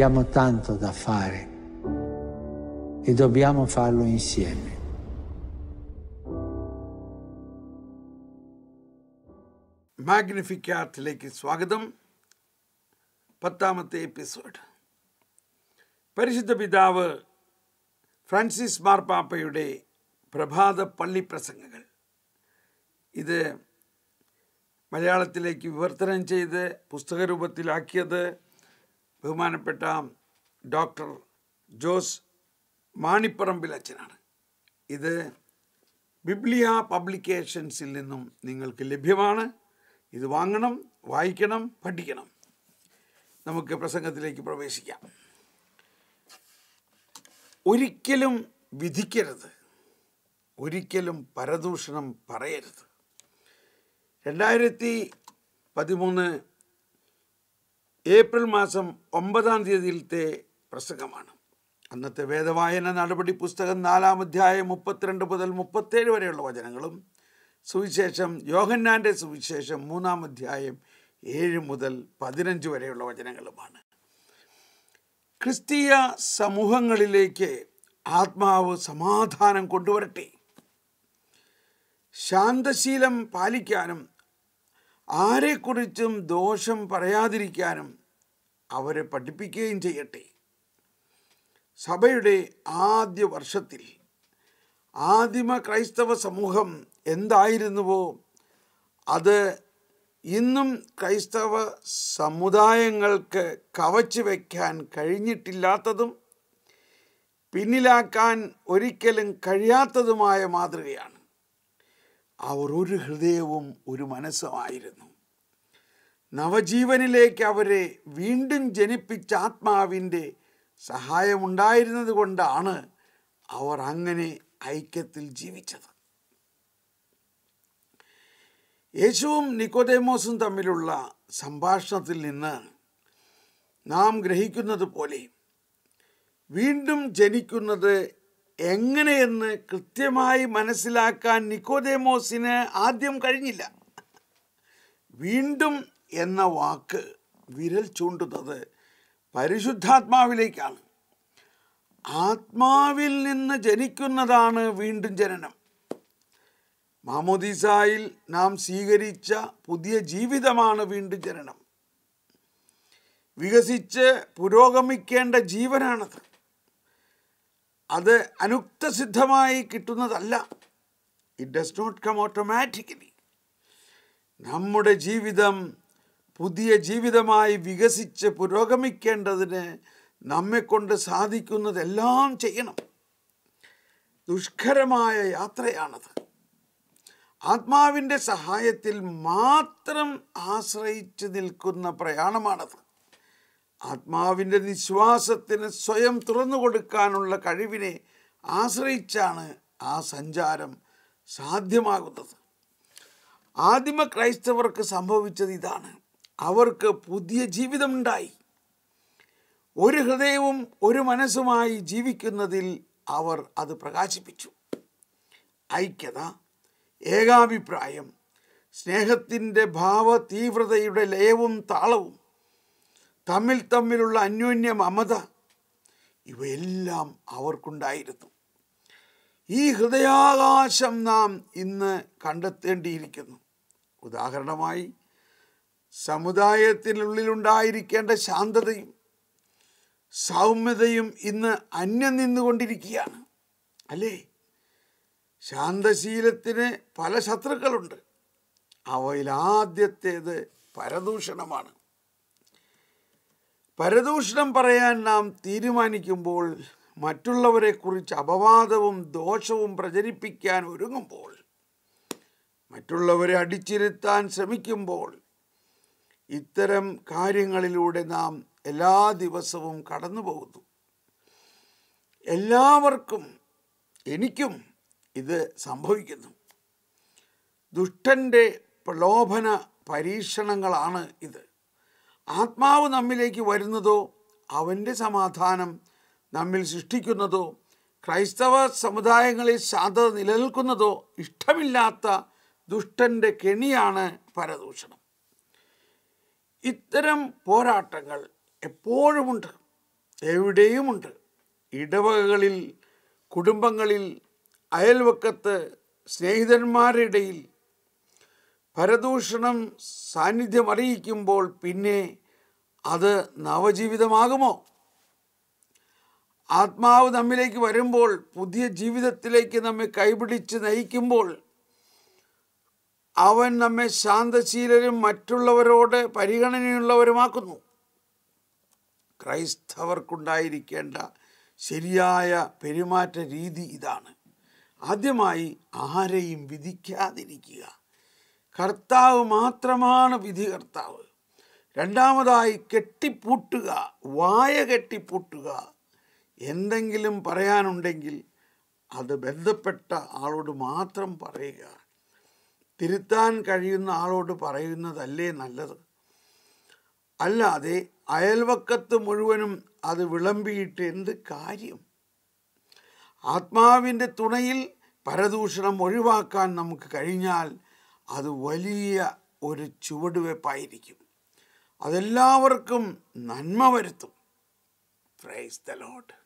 Abbiamo tanto da fare e dobbiamo farlo insieme. മാഗ്നിഫിക്കാറ്റിലേക്ക് സ്വാഗതം പത്താമത്തെ episode പരിശുദ്ധ പിതാവ് ഫ്രാൻസിസ് മാർപ്പാപ്പയുടെ പ്രഭാത പള്ളി പ്രസംഗങ്ങൾ ഇത് മലയാളത്തിലേക്ക് വിവർത്തനം ചെയ്ത് പുസ്തക പുസ്തകരൂപത്തിലാക്കിയത് ബഹുമാനപ്പെട്ട ഡോക്ടർ ജോസ് മാണിപ്പറമ്പിൽ അച്ഛനാണ് ഇത് ബിബ്ലിയ പബ്ലിക്കേഷൻസിൽ നിന്നും നിങ്ങൾക്ക് ലഭ്യമാണ് ഇത് വാങ്ങണം വായിക്കണം പഠിക്കണം നമുക്ക് പ്രസംഗത്തിലേക്ക് പ്രവേശിക്കാം ഒരിക്കലും വിധിക്കരുത് ഒരിക്കലും പരദൂഷണം പറയരുത് രണ്ടായിരത്തി പതിമൂന്ന് ഏപ്രിൽ മാസം ഒമ്പതാം തീയതിയിലത്തെ പ്രസംഗമാണ് അന്നത്തെ വേദവായന നടപടി പുസ്തകം നാലാം അധ്യായം മുപ്പത്തിരണ്ട് മുതൽ മുപ്പത്തേഴ് വരെയുള്ള വചനങ്ങളും സുവിശേഷം യോഹന്നാൻ്റെ സുവിശേഷം മൂന്നാം അധ്യായം ഏഴ് മുതൽ പതിനഞ്ച് വരെയുള്ള വചനങ്ങളുമാണ് ക്രിസ്തീയ സമൂഹങ്ങളിലേക്ക് ആത്മാവ് സമാധാനം കൊണ്ടുവരട്ടെ ശാന്തശീലം പാലിക്കാനും ആരെക്കുറിച്ചും ദോഷം പറയാതിരിക്കാനും അവരെ പഠിപ്പിക്കുകയും ചെയ്യട്ടെ സഭയുടെ ആദ്യ വർഷത്തിൽ ആദിമ ക്രൈസ്തവ സമൂഹം എന്തായിരുന്നുവോ അത് ഇന്നും ക്രൈസ്തവ സമുദായങ്ങൾക്ക് കവച്ചു വയ്ക്കാൻ കഴിഞ്ഞിട്ടില്ലാത്തതും പിന്നിലാക്കാൻ ഒരിക്കലും കഴിയാത്തതുമായ മാതൃകയാണ് അവർ ഒരു ഹൃദയവും ഒരു മനസ്സുമായിരുന്നു നവജീവനിലേക്ക് അവരെ വീണ്ടും ജനിപ്പിച്ച ആത്മാവിൻ്റെ സഹായമുണ്ടായിരുന്നത് കൊണ്ടാണ് അവർ അങ്ങനെ ഐക്യത്തിൽ ജീവിച്ചത് യേശുവും നിക്കോദേമോസും തമ്മിലുള്ള സംഭാഷണത്തിൽ നിന്ന് നാം ഗ്രഹിക്കുന്നത് പോലെ വീണ്ടും ജനിക്കുന്നത് എങ്ങനെയെന്ന് കൃത്യമായി മനസ്സിലാക്കാൻ നിക്കോദേമോസിന് ആദ്യം കഴിഞ്ഞില്ല വീണ്ടും എന്ന വാക്ക് വിരൽ ചൂണ്ടുന്നത് പരിശുദ്ധാത്മാവിലേക്കാണ് ആത്മാവിൽ നിന്ന് ജനിക്കുന്നതാണ് വീണ്ടും ജനനം മാമോദിസായിൽ നാം സ്വീകരിച്ച പുതിയ ജീവിതമാണ് വീണ്ടും ജനനം വികസിച്ച് പുരോഗമിക്കേണ്ട ജീവനാണത് അത് അനുക്തസിദ്ധമായി കിട്ടുന്നതല്ല it does not come automatically നമ്മുടെ ജീവിതം പുതിയ ജീവിതമായി വികസിച്ച് പുരോഗമിക്കേണ്ടതിന് നമ്മെക്കൊണ്ട് സാധിക്കുന്നതെല്ലാം ചെയ്യണം ദുഷ്കരമായ യാത്രയാണത് ആത്മാവിൻ്റെ സഹായത്തിൽ മാത്രം ആശ്രയിച്ച് നിൽക്കുന്ന പ്രയാണമാണത് ആത്മാവിൻ്റെ നിശ്വാസത്തിന് സ്വയം തുറന്നു കൊടുക്കാനുള്ള കഴിവിനെ ആശ്രയിച്ചാണ് ആ സഞ്ചാരം സാധ്യമാകുന്നത് ആദിമ ക്രൈസ്തവർക്ക് സംഭവിച്ചത് ഇതാണ് അവർക്ക് പുതിയ ജീവിതമുണ്ടായി ഒരു ഹൃദയവും ഒരു മനസ്സുമായി ജീവിക്കുന്നതിൽ അവർ അത് പ്രകാശിപ്പിച്ചു ഐക്യത ഏകാഭിപ്രായം സ്നേഹത്തിൻ്റെ ഭാവ തീവ്രതയുടെ ലയവും താളവും തമ്മിൽ തമ്മിലുള്ള അന്യോന്യ മമത ഇവയെല്ലാം അവർക്കുണ്ടായിരുന്നു ഈ ഹൃദയാകാശം നാം ഇന്ന് കണ്ടെത്തേണ്ടിയിരിക്കുന്നു ഉദാഹരണമായി സമുദായത്തിനുള്ളിലുണ്ടായിരിക്കേണ്ട ശാന്തതയും സൗമ്യതയും ഇന്ന് അന്യം നിന്നുകൊണ്ടിരിക്കുകയാണ് അല്ലേ ശാന്തശീലത്തിന് പല ശത്രുക്കളുണ്ട് അവയിൽ ആദ്യത്തേത് പരദൂഷണമാണ് പരദൂഷണം പറയാൻ നാം തീരുമാനിക്കുമ്പോൾ മറ്റുള്ളവരെക്കുറിച്ച് അപവാദവും ദോഷവും പ്രചരിപ്പിക്കാൻ ഒരുങ്ങുമ്പോൾ മറ്റുള്ളവരെ അടിച്ചിരുത്താൻ ശ്രമിക്കുമ്പോൾ ഇത്തരം കാര്യങ്ങളിലൂടെ നാം എല്ലാ ദിവസവും കടന്നു പോകുന്നു എല്ലാവർക്കും എനിക്കും ഇത് സംഭവിക്കുന്നു ദുഷ്ടൻ്റെ പ്രലോഭന പരീക്ഷണങ്ങളാണ് ഇത് ആത്മാവ് നമ്മിലേക്ക് വരുന്നതോ അവൻ്റെ സമാധാനം നമ്മിൽ സൃഷ്ടിക്കുന്നതോ ക്രൈസ്തവ സമുദായങ്ങളിൽ ശാന്തത നിലനിൽക്കുന്നതോ ഇഷ്ടമില്ലാത്ത ദുഷ്ടൻ്റെ കെണിയാണ് പരദൂഷണം ഇത്തരം പോരാട്ടങ്ങൾ എപ്പോഴുമുണ്ട് എവിടെയുമുണ്ട് ഇടവകകളിൽ കുടുംബങ്ങളിൽ അയൽവക്കത്ത് ഇടയിൽ പരദൂഷണം സാന്നിധ്യം അറിയിക്കുമ്പോൾ പിന്നെ അത് നവജീവിതമാകുമോ ആത്മാവ് നമ്മിലേക്ക് വരുമ്പോൾ പുതിയ ജീവിതത്തിലേക്ക് നമ്മെ കൈപിടിച്ച് നയിക്കുമ്പോൾ അവൻ നമ്മെ ശാന്തശീലരും മറ്റുള്ളവരോട് പരിഗണനയുള്ളവരുമാക്കുന്നു ക്രൈസ്തവർക്കുണ്ടായിരിക്കേണ്ട ശരിയായ പെരുമാറ്റ രീതി ഇതാണ് ആദ്യമായി ആരെയും വിധിക്കാതിരിക്കുക കർത്താവ് മാത്രമാണ് വിധി കർത്താവ് രണ്ടാമതായി കെട്ടിപ്പൂട്ടുക വായ കെട്ടിപ്പൂട്ടുക എന്തെങ്കിലും പറയാനുണ്ടെങ്കിൽ അത് ബന്ധപ്പെട്ട ആളോട് മാത്രം പറയുക തിരുത്താൻ കഴിയുന്ന ആളോട് പറയുന്നതല്ലേ നല്ലത് അല്ലാതെ അയൽവക്കത്ത് മുഴുവനും അത് വിളമ്പിയിട്ട് എന്ത് കാര്യം ആത്മാവിൻ്റെ തുണയിൽ പരദൂഷണം ഒഴിവാക്കാൻ നമുക്ക് കഴിഞ്ഞാൽ അത് വലിയ ഒരു ചുവടുവെപ്പായിരിക്കും അതെല്ലാവർക്കും നന്മ വരുത്തും പ്രൈസ് ദ ലോട്ട്